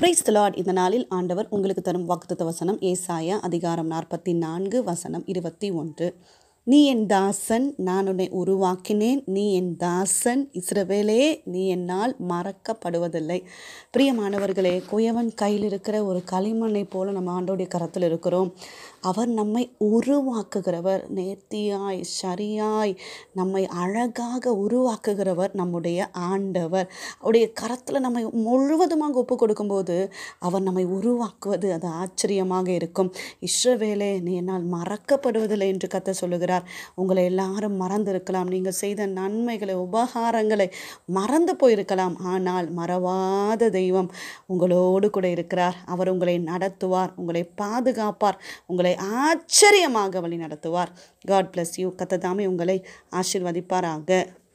price தலாட் இந்த நாளில் ஆண்டவர் உங்களுக்கு தரும் வாக்குத்த வசனம் ஏசாயா அதிகாரம் நாற்பத்தி நான்கு வசனம் இருபத்தி ஒன்று நீ என் தாசன் நான் உன்னை உருவாக்கினேன் நீ என் தாசன் இஸ்ரவேலே நீ என்னால் மறக்கப்படுவதில்லை பிரியமானவர்களே குயவன் கையில் இருக்கிற ஒரு களிமண்ணை போல நம்ம ஆண்டோடைய கரத்தில் இருக்கிறோம் அவர் நம்மை உருவாக்குகிறவர் நேர்த்தியாய் சரியாய் நம்மை அழகாக உருவாக்குகிறவர் நம்முடைய ஆண்டவர் அவருடைய கரத்தில் நம்மை முழுவதுமாக ஒப்பு கொடுக்கும்போது அவர் நம்மை உருவாக்குவது அது ஆச்சரியமாக இருக்கும் இஸ்ரவேலே நீ என்னால் மறக்கப்படுவதில்லை என்று கத்த சொல்லுகிறார் உங்களை எல்லாரும் மறந்திருக்கலாம் நீங்கள் செய்த நன்மைகளை உபகாரங்களை மறந்து போயிருக்கலாம் ஆனால் மறவாத தெய்வம் உங்களோடு கூட இருக்கிறார் அவர் உங்களை நடத்துவார் உங்களை பாதுகாப்பார் உங்களை உங்களை ஆச்சரியமாக வழி நடத்துவார் காட் பிளஸ் யூ கத்ததாமே உங்களை ஆசிர்வதிப்பாராக